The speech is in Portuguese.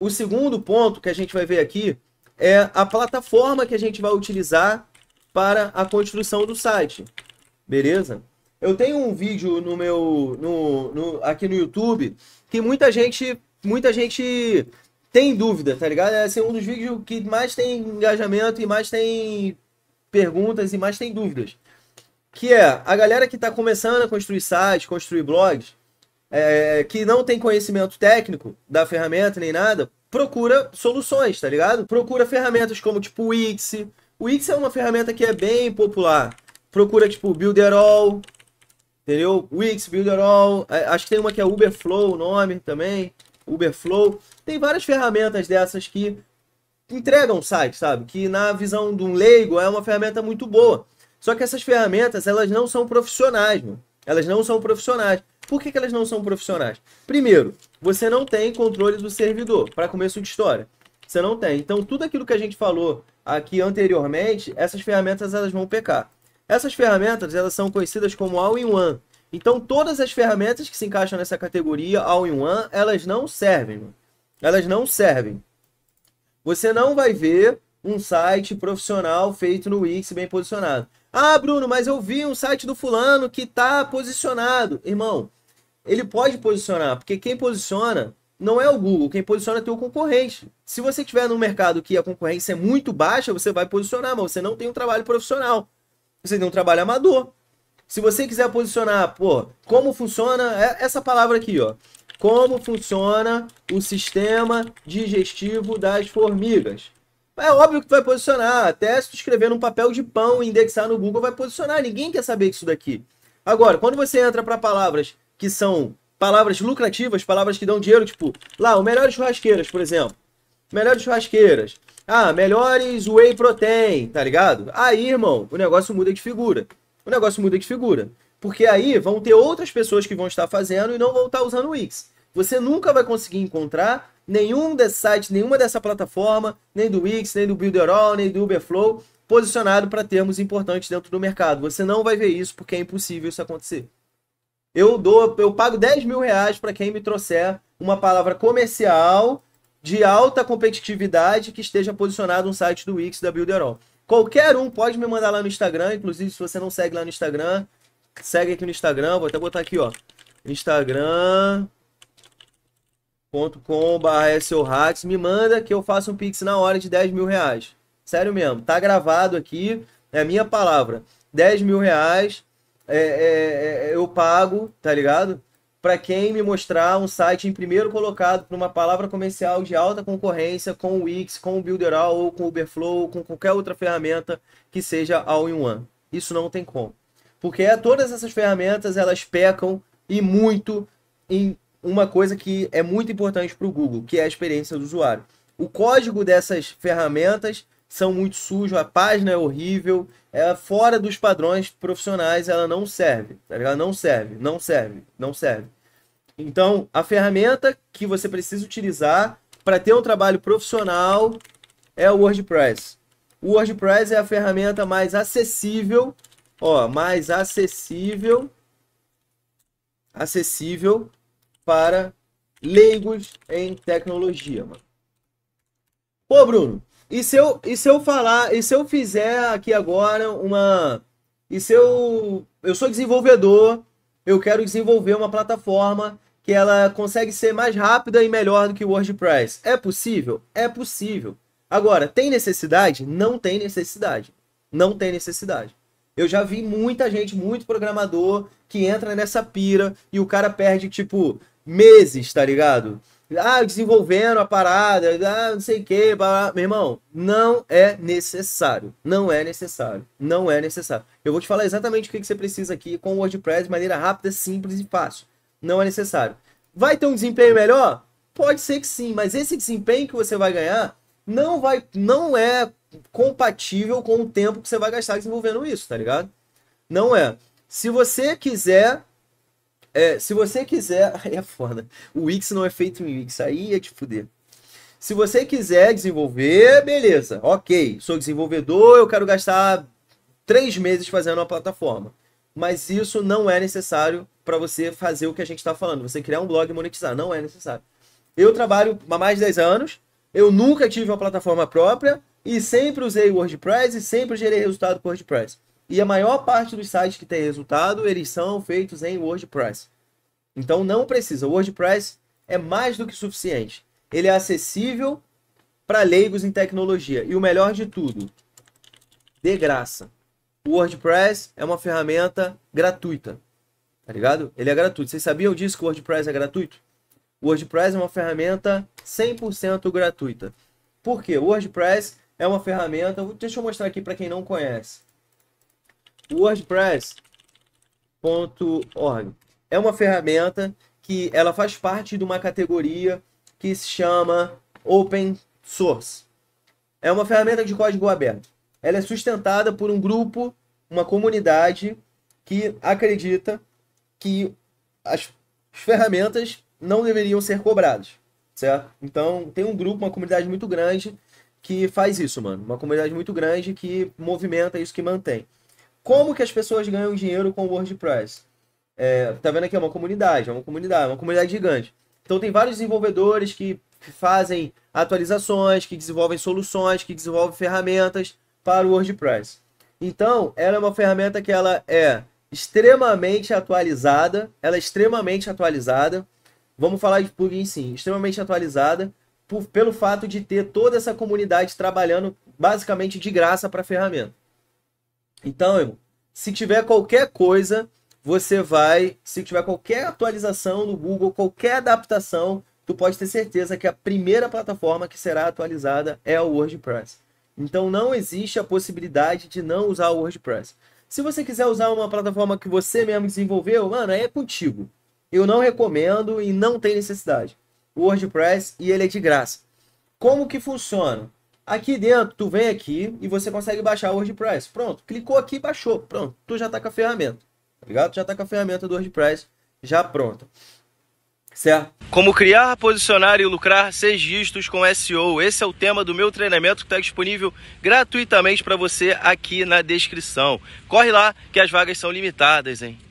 O segundo ponto que a gente vai ver aqui é a plataforma que a gente vai utilizar para a construção do site. Beleza? Eu tenho um vídeo no meu no, no, aqui no YouTube que muita gente muita gente tem dúvida, tá ligado? É assim, um dos vídeos que mais tem engajamento e mais tem perguntas e mais tem dúvidas. Que é a galera que está começando a construir sites, construir blogs, é, que não tem conhecimento técnico da ferramenta nem nada, procura soluções, tá ligado? Procura ferramentas como tipo o Wix. O Wix é uma ferramenta que é bem popular. Procura tipo Builderall, entendeu? Wix, Builderall, é, acho que tem uma que é Uberflow, o nome também, Uberflow. Tem várias ferramentas dessas que entregam site, sabe? Que na visão de um leigo é uma ferramenta muito boa. Só que essas ferramentas, elas não são profissionais, mano. Elas não são profissionais. Por que, que elas não são profissionais? Primeiro, você não tem controle do servidor, para começo de história. Você não tem. Então, tudo aquilo que a gente falou aqui anteriormente, essas ferramentas elas vão pecar. Essas ferramentas elas são conhecidas como all-in-one. Então, todas as ferramentas que se encaixam nessa categoria all-in-one, elas não servem. Elas não servem. Você não vai ver um site profissional feito no Wix bem posicionado. Ah, Bruno, mas eu vi um site do fulano que está posicionado. Irmão, ele pode posicionar, porque quem posiciona não é o Google, quem posiciona é o teu concorrente. Se você estiver num mercado que a concorrência é muito baixa, você vai posicionar, mas você não tem um trabalho profissional. Você tem um trabalho amador. Se você quiser posicionar, pô, como funciona é essa palavra aqui, ó. Como funciona o sistema digestivo das formigas? É óbvio que vai posicionar. Até se tu escrever num papel de pão e indexar no Google, vai posicionar. Ninguém quer saber isso daqui. Agora, quando você entra para palavras que são palavras lucrativas, palavras que dão dinheiro, tipo, lá, o melhores churrasqueiras, por exemplo. Melhores churrasqueiras. Ah, melhores whey protein, tá ligado? Aí, irmão, o negócio muda de figura. O negócio muda de figura. Porque aí vão ter outras pessoas que vão estar fazendo e não vão estar usando o Wix. Você nunca vai conseguir encontrar nenhum desses sites, nenhuma dessa plataforma, nem do Wix, nem do Builderall, nem do Uberflow, posicionado para termos importantes dentro do mercado. Você não vai ver isso porque é impossível isso acontecer. Eu dou, eu pago 10 mil reais para quem me trouxer uma palavra comercial de alta competitividade que esteja posicionado no site do Wix da Builderall. Qualquer um pode me mandar lá no Instagram, inclusive se você não segue lá no Instagram, segue aqui no Instagram, vou até botar aqui, ó. instagram.com.br me manda que eu faço um pix na hora de 10 mil reais. Sério mesmo, tá gravado aqui, é minha palavra. 10 mil reais é, é, é, eu pago, tá ligado? Para quem me mostrar um site em primeiro colocado para uma palavra comercial de alta concorrência com o Wix, com o Builderall ou com o Uberflow ou com qualquer outra ferramenta que seja all-in-one. Isso não tem como. Porque é, todas essas ferramentas elas pecam e muito em uma coisa que é muito importante para o Google, que é a experiência do usuário. O código dessas ferramentas são muito sujos, a página é horrível, é fora dos padrões profissionais, ela não serve, tá ela não serve, não serve, não serve. Então, a ferramenta que você precisa utilizar para ter um trabalho profissional é o WordPress. O WordPress é a ferramenta mais acessível, ó, mais acessível, acessível para leigos em tecnologia, mano. Pô, Bruno, e se eu, e se eu falar, e se eu fizer aqui agora uma. E se eu. Eu sou desenvolvedor, eu quero desenvolver uma plataforma que ela consegue ser mais rápida e melhor do que o WordPress. É possível? É possível. Agora, tem necessidade? Não tem necessidade. Não tem necessidade. Eu já vi muita gente, muito programador, que entra nessa pira e o cara perde, tipo, meses, tá ligado? ah, desenvolvendo a parada, ah, não sei o que, meu irmão, não é necessário, não é necessário, não é necessário. Eu vou te falar exatamente o que, você precisa aqui com o WordPress de maneira rápida, simples e fácil. Não é necessário. Vai ter um desempenho melhor? Pode ser que sim, mas esse desempenho que você vai ganhar não vai, não é compatível com o tempo que você vai gastar desenvolvendo isso, tá ligado? Não é. Se você quiser é, se você quiser. Aí é foda. O Wix não é feito em Wix. Aí é de fuder. Se você quiser desenvolver, beleza. Ok. Sou desenvolvedor, eu quero gastar três meses fazendo uma plataforma. Mas isso não é necessário para você fazer o que a gente está falando. Você criar um blog e monetizar. Não é necessário. Eu trabalho há mais de 10 anos. Eu nunca tive uma plataforma própria. E sempre usei WordPress e sempre gerei resultado com WordPress. E a maior parte dos sites que tem resultado, eles são feitos em WordPress. Então não precisa. O WordPress é mais do que suficiente. Ele é acessível para leigos em tecnologia. E o melhor de tudo, de graça. O WordPress é uma ferramenta gratuita. Tá ligado? Ele é gratuito. Vocês sabiam disso que o WordPress é gratuito? O WordPress é uma ferramenta 100% gratuita. Por quê? O WordPress é uma ferramenta. Deixa eu mostrar aqui para quem não conhece. WordPress.org. É uma ferramenta que ela faz parte de uma categoria que se chama Open Source. É uma ferramenta de código aberto. Ela é sustentada por um grupo, uma comunidade que acredita que as ferramentas não deveriam ser cobradas, certo? Então, tem um grupo, uma comunidade muito grande que faz isso, mano. Uma comunidade muito grande que movimenta isso, que mantém. Como que as pessoas ganham dinheiro com o WordPress? É, tá vendo aqui, é uma comunidade, é uma comunidade, é uma comunidade gigante. Então tem vários desenvolvedores que fazem atualizações, que desenvolvem soluções, que desenvolvem ferramentas para o WordPress. Então, ela é uma ferramenta que ela é extremamente atualizada, ela é extremamente atualizada. Vamos falar de plugin sim, extremamente atualizada por, pelo fato de ter toda essa comunidade trabalhando basicamente de graça para a ferramenta. Então, irmão, se tiver qualquer coisa, você vai, se tiver qualquer atualização no Google, qualquer adaptação, tu pode ter certeza que a primeira plataforma que será atualizada é o WordPress. Então não existe a possibilidade de não usar o WordPress. Se você quiser usar uma plataforma que você mesmo desenvolveu, mano, aí é contigo. Eu não recomendo e não tem necessidade. O WordPress e ele é de graça. Como que funciona? Aqui dentro, tu vem aqui e você consegue baixar o WordPress. Pronto, clicou aqui, e baixou. Pronto, tu já tá com a ferramenta. Tá ligado? Tu já tá com a ferramenta do WordPress já pronta. Certo. Como criar, posicionar e lucrar seis dígitos com SEO. Esse é o tema do meu treinamento que está disponível gratuitamente para você aqui na descrição. Corre lá que as vagas são limitadas, hein?